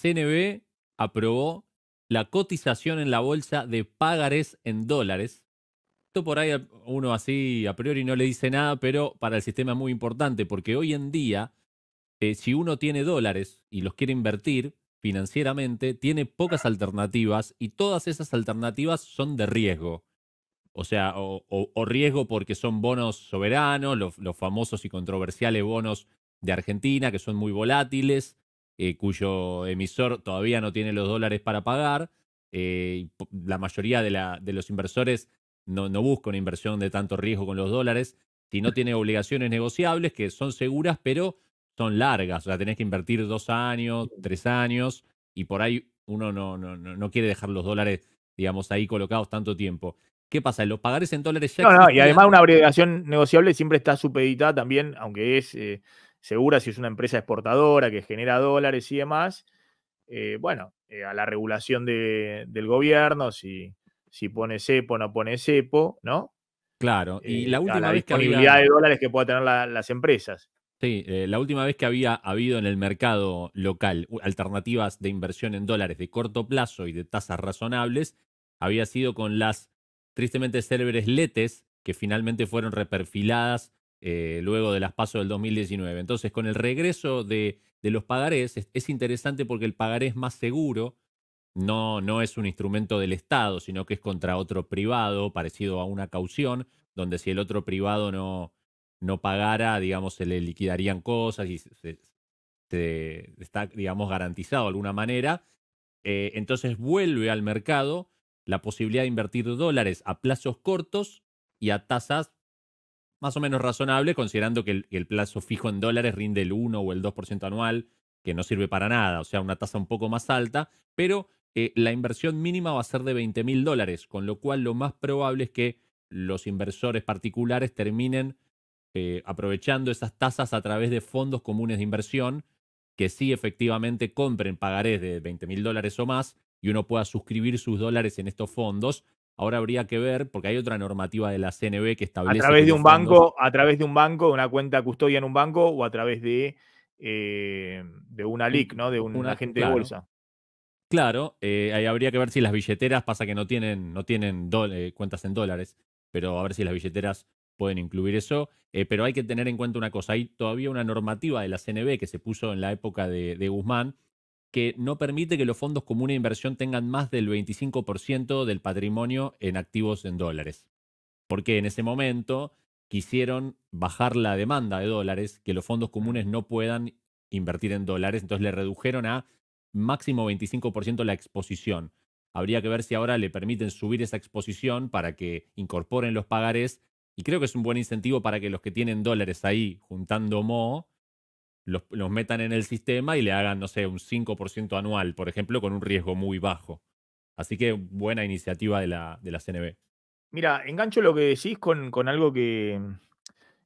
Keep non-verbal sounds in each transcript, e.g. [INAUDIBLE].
CNB aprobó la cotización en la bolsa de pagares en dólares. Esto por ahí uno así a priori no le dice nada, pero para el sistema es muy importante porque hoy en día, eh, si uno tiene dólares y los quiere invertir financieramente, tiene pocas alternativas y todas esas alternativas son de riesgo. O sea, o, riesgo porque son bonos soberanos, los famosos y controversiales bonos de Argentina, que son muy volátiles, eh, cuyo emisor todavía no tiene los dólares para pagar. Eh, la mayoría de, los inversores no, busca una inversión de tanto riesgo con los dólares, si no tiene obligaciones negociables que son seguras, pero son largas. O sea, tenés que invertir dos años, tres años, y por ahí uno no, no, no quiere dejar los dólares, digamos, ahí colocados tanto tiempo. ¿Qué pasa? Los pagares en dólares ya. No, no, y además una obligación negociable siempre está supeditada también, aunque es. Eh, segura, si es una empresa exportadora que genera dólares y demás, eh, bueno, eh, a la regulación del gobierno, si, si pone cepo no pone cepo, ¿no? Claro, y eh, la última vez que había... de dólares que puedan tener las empresas. Sí, la última vez que había habido en el mercado local alternativas de inversión en dólares de corto plazo y de tasas razonables había sido con las tristemente célebres letes que finalmente fueron reperfiladas eh, luego de las pasos del 2019. Entonces, con el regreso de, los pagarés, es, interesante porque el pagarés más seguro no, no es un instrumento del Estado, sino que es contra otro privado, parecido a una caución, donde si el otro privado no, no pagara, digamos, se le liquidarían cosas y está, digamos, garantizado de alguna manera. Eh, entonces vuelve al mercado la posibilidad de invertir dólares a plazos cortos y a tasas más o menos razonable, considerando que el, plazo fijo en dólares rinde el 1 o el 2% anual, que no sirve para nada, o sea, una tasa un poco más alta, pero eh, la inversión mínima va a ser de 20 mil dólares, con lo cual lo más probable es que los inversores particulares terminen eh, aprovechando esas tasas a través de fondos comunes de inversión, que sí efectivamente compren pagarés de 20 mil dólares o más y uno pueda suscribir sus dólares en estos fondos Ahora habría que ver, porque hay otra normativa de la CNB que establece. A través de un banco, a través de un banco, una cuenta custodia en un banco o a través de, eh, de una LIC, ¿no? De un, agente de bolsa. Claro, eh, ahí habría que ver si las billeteras, pasa que no tienen, no tienen eh, cuentas en dólares, pero a ver si las billeteras pueden incluir eso. pero hay que tener en cuenta una cosa, hay todavía una normativa de la CNB que se puso en la época de, de Guzmán, que no permite que los fondos comunes de inversión tengan más del 25% del patrimonio en activos en dólares. Porque en ese momento quisieron bajar la demanda de dólares, que los fondos comunes no puedan invertir en dólares, entonces le redujeron a máximo 25% la exposición. Habría que ver si ahora le permiten subir esa exposición para que incorporen los pagares. Y creo que es un buen incentivo para que los que tienen dólares ahí juntando mo los, metan en el sistema y le hagan, no sé, un 5% anual, por ejemplo, con un riesgo muy bajo. Así que buena iniciativa de la, de la CNB. Mira, engancho lo que decís con, con algo que,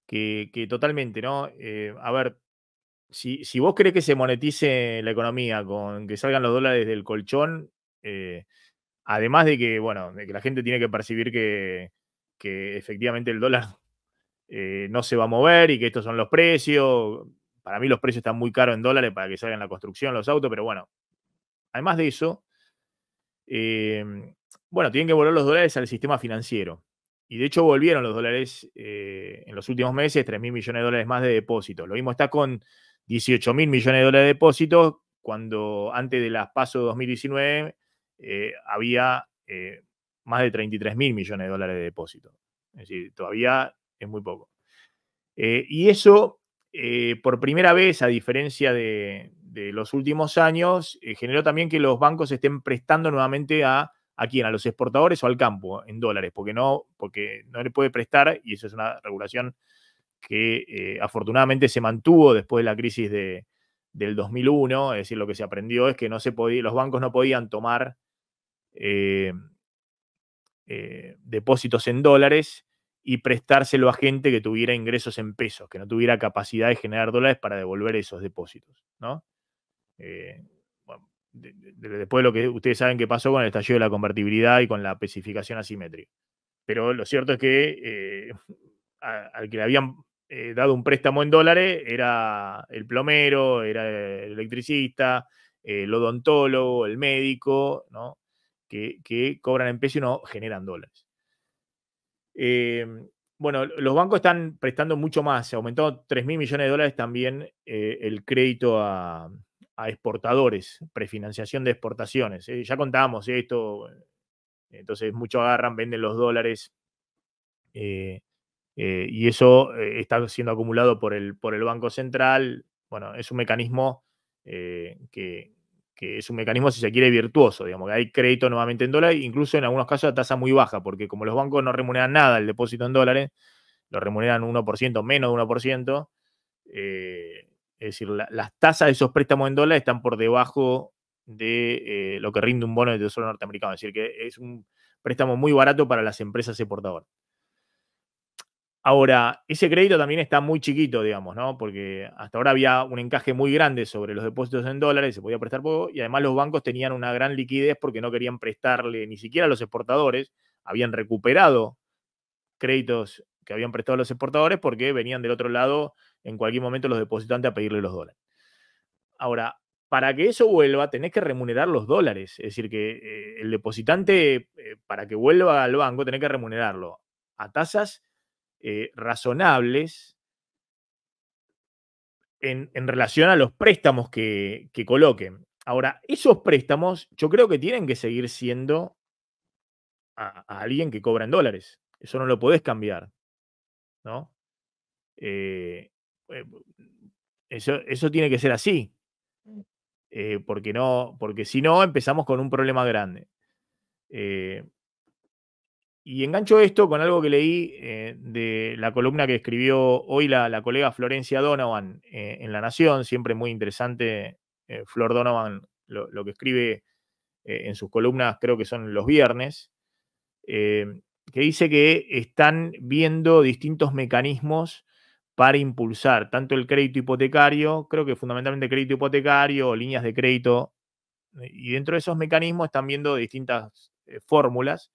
que, totalmente, ¿no? Eh, a ver, si, vos crees que se monetice la economía con que salgan los dólares del colchón, eh, además de que, bueno, de que la gente tiene que percibir que, que efectivamente el dólar eh, no se va a mover y que estos son los precios, para mí los precios están muy caros en dólares para que salgan la construcción, los autos, pero bueno, además de eso, em, bueno, tienen que volver los dólares al sistema financiero. Y de hecho volvieron los dólares eh, en los últimos meses, 3 mil millones de dólares más de depósitos. Lo mismo está con 18 mil millones de dólares de depósitos, cuando antes de las PASO 2019 eh, había eh, más de 33 mil millones de dólares de depósitos. Es decir, todavía es muy poco. y eso eh, por primera vez, a diferencia de, los últimos años, eh, generó también que los bancos estén prestando nuevamente a, a quién, a los exportadores o al campo en dólares, porque no, porque no le puede prestar, y eso es una regulación que eh, afortunadamente se mantuvo después de la crisis del 2001, es decir, lo que se aprendió es que no se podía, los bancos no podían tomar depósitos en dólares y prestárselo a gente que tuviera ingresos en pesos, que no tuviera capacidad de generar dólares para devolver esos depósitos, ¿no? Eh, después de lo que ustedes saben que pasó con el estallido de la convertibilidad y con la especificación asimétrica. Pero lo cierto es que eh, [LAUGHS] al que le habían eh, dado un préstamo en dólares era el plomero, era el electricista, el odontólogo, el médico, ¿no? Que, que cobran en pesos y no generan dólares. Em, bueno, los bancos están prestando mucho más, se aumentó 3 mil millones de dólares también eh, el crédito a, exportadores, prefinanciación de exportaciones. Eh, ya contábamos esto, entonces muchos agarran, venden los dólares eh, y eso está siendo acumulado por el, por el Banco Central. Bueno, es un mecanismo que, que es un mecanismo, si se quiere, virtuoso, digamos, que hay crédito nuevamente en dólares, incluso en algunos casos a tasa muy baja, porque como los bancos no remuneran nada el depósito en dólares, lo remuneran 1%, menos de 1%, eh, es decir, las tasas de esos préstamos en dólares están por debajo de eh, lo que rinde un bono de Tesoro norteamericano, es decir, que es un préstamo muy barato para las empresas exportadoras. Ahora, ese crédito también está muy chiquito, digamos, ¿no? Porque hasta ahora había un encaje muy grande sobre los depósitos en dólares, se podía prestar poco, y además los bancos tenían una gran liquidez porque no querían prestarle ni siquiera a los exportadores, habían recuperado créditos que habían prestado a los exportadores porque venían del otro lado en cualquier momento los depositantes a pedirle los dólares. Ahora, para que eso vuelva, tenés que remunerar los dólares. Es decir, que eh, el depositante, eh, para que vuelva al banco, tenés que remunerarlo a tasas eh, razonables en, relación a los préstamos que, coloquen. Ahora, esos préstamos yo creo que tienen que seguir siendo a, alguien que cobra en dólares. Eso no lo podés cambiar. ¿No? Eh, eh, eso, tiene que ser así. Mm. porque no, porque si no, empezamos con un problema grande. Eh, y engancho esto con algo que leí eh, de la columna que escribió hoy la, colega Florencia Donovan eh, en La Nación, siempre muy interesante, eh, Flor Donovan, lo, lo que escribe en sus columnas creo que son los viernes, que dice que están viendo distintos mecanismos para impulsar tanto el crédito hipotecario, creo que fundamentalmente crédito hipotecario, líneas de crédito, y dentro de esos mecanismos están viendo distintas fórmulas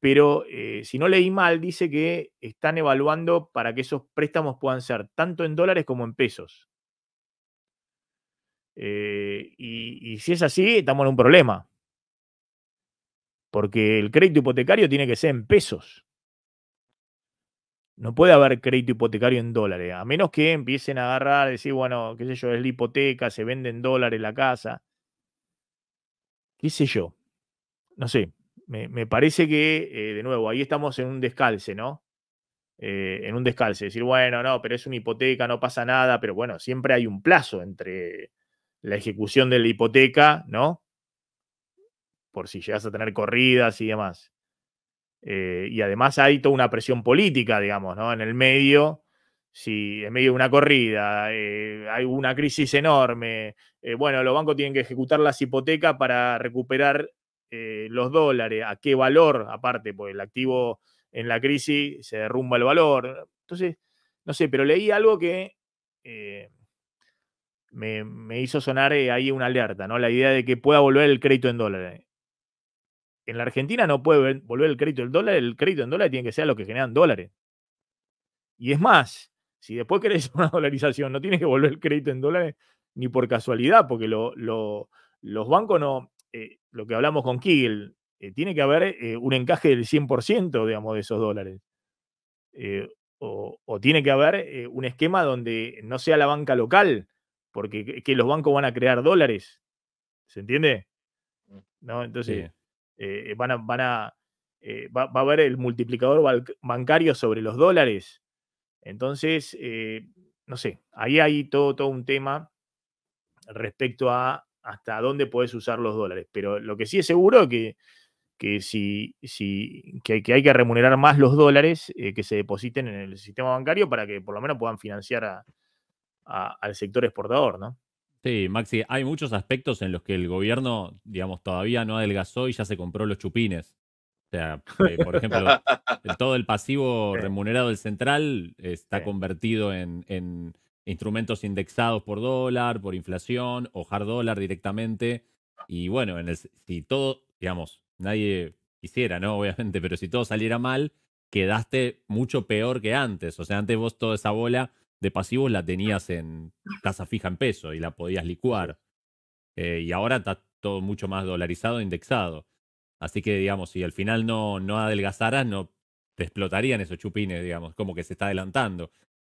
pero eh, si no leí mal, dice que están evaluando para que esos préstamos puedan ser tanto en dólares como en pesos. Eh, y, si es así, estamos en un problema. Porque el crédito hipotecario tiene que ser en pesos. No puede haber crédito hipotecario en dólares, a menos que empiecen a agarrar, decir, bueno, qué sé yo, es la hipoteca, se vende en dólares la casa. ¿Qué sé yo? No sé, me, parece que, eh, de nuevo, ahí estamos en un descalce, ¿no? Eh, en un descalce, decir, bueno, no, pero es una hipoteca, no pasa nada, pero bueno, siempre hay un plazo entre la ejecución de la hipoteca, ¿no? Por si llegas a tener corridas y demás. Eh, y además hay toda una presión política, digamos, ¿no? En el medio, si en medio de una corrida hay una crisis enorme, bueno, los bancos tienen que ejecutar las hipotecas para recuperar eh, los dólares, a qué valor, aparte, porque el activo en la crisis se derrumba el valor. Entonces, no sé, pero leí algo que eh, me, hizo sonar eh, ahí una alerta, ¿no? La idea de que pueda volver el crédito en dólares. En la Argentina no puede volver el crédito en dólares, el crédito en dólares tiene que ser lo que generan dólares. Y es más, si después querés [LAUGHS] una dolarización, no tienes que volver el crédito en dólares ni por casualidad, porque los bancos no, eh, lo que hablamos con Kigel, eh, tiene que haber eh, un encaje del 100%, digamos, de esos dólares. O, tiene que haber un esquema donde no sea la banca local, porque que los bancos van a crear dólares. ¿Se entiende? Mm. ¿No? Entonces, van a, van a va, va, a haber el multiplicador bancario sobre los dólares. Entonces, no sé, ahí hay todo, todo un tema respecto a hasta dónde puedes usar los dólares. Pero lo que sí es seguro es que, que, que, hay que remunerar más los dólares eh, que se depositen en el sistema bancario para que por lo menos puedan financiar al sector exportador, ¿no? Sí, Maxi, hay muchos aspectos en los que el gobierno, digamos, todavía no adelgazó y ya se compró los chupines. O sea, eh, por ejemplo, [LAUGHS] todo el pasivo remunerado del central está convertido en instrumentos indexados por dólar, por inflación o hard dólar directamente. Y bueno, en si todo, digamos, nadie quisiera, ¿no? [LAUGHS] Obviamente, pero si todo saliera mal, quedaste mucho peor que antes. O sea, antes vos toda esa bola de pasivos la tenías en tasa fija en peso y la podías licuar. Eh, y ahora está todo mucho más dolarizado, e indexado. Así que, digamos, si al final no, no adelgazaras, no te explotarían esos chupines, digamos, como que se está adelantando.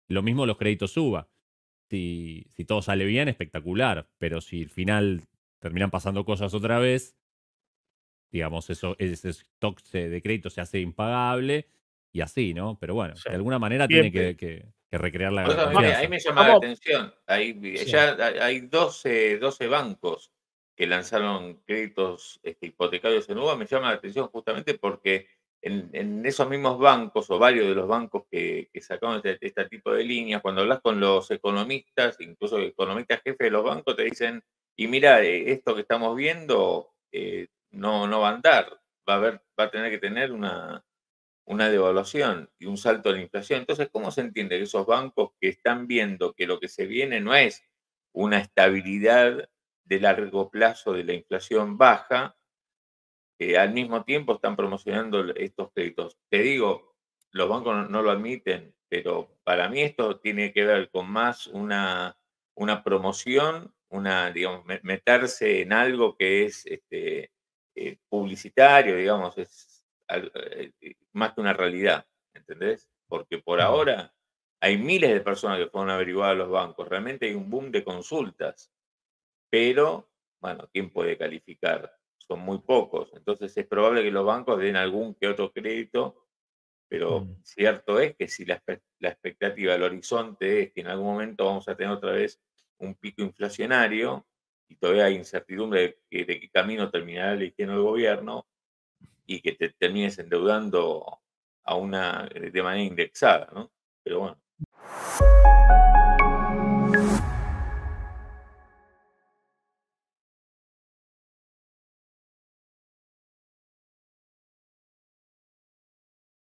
Lo mismo los créditos suba. Si, si todo sale bien, espectacular. Pero si al final terminan pasando cosas otra vez, digamos, eso, ese stock de crédito se hace impagable y así, ¿no? Pero bueno, de alguna manera tiene que, recrear la Ahí me llama la atención. Hay, ya 12, 12, bancos que lanzaron créditos este, hipotecarios en UBA. Me llama la atención justamente porque en, esos mismos bancos o varios de los bancos que, sacamos sacaron este, este, tipo de líneas, cuando hablas con los economistas, incluso economistas jefes de los bancos, te dicen, y mira, eh, esto que estamos viendo eh, no, no va a andar, va a, haber, va a tener que tener una, una devaluación y un salto de la inflación. Entonces, ¿cómo se entiende que esos bancos que están viendo que lo que se viene no es una estabilidad de largo plazo de la inflación baja, eh, al mismo tiempo están promocionando estos créditos. Te digo, los bancos no, lo admiten, pero para mí esto tiene que ver con más una, una promoción, una, digamos, meterse en algo que es este, eh, publicitario, digamos, es eh, eh, más que una realidad, ¿entendés? Porque por ahora hay miles de personas que fueron averiguar a los bancos, realmente hay un boom de consultas, pero, bueno, ¿quién puede calificar? son muy pocos. Entonces es probable que los bancos den algún que otro crédito, pero mm. cierto es que si la, expectativa, el horizonte es que en algún momento vamos a tener otra vez un pico inflacionario y todavía hay incertidumbre de, qué camino terminará higiene el gobierno y que te termines endeudando a una de manera indexada, ¿no? Pero bueno.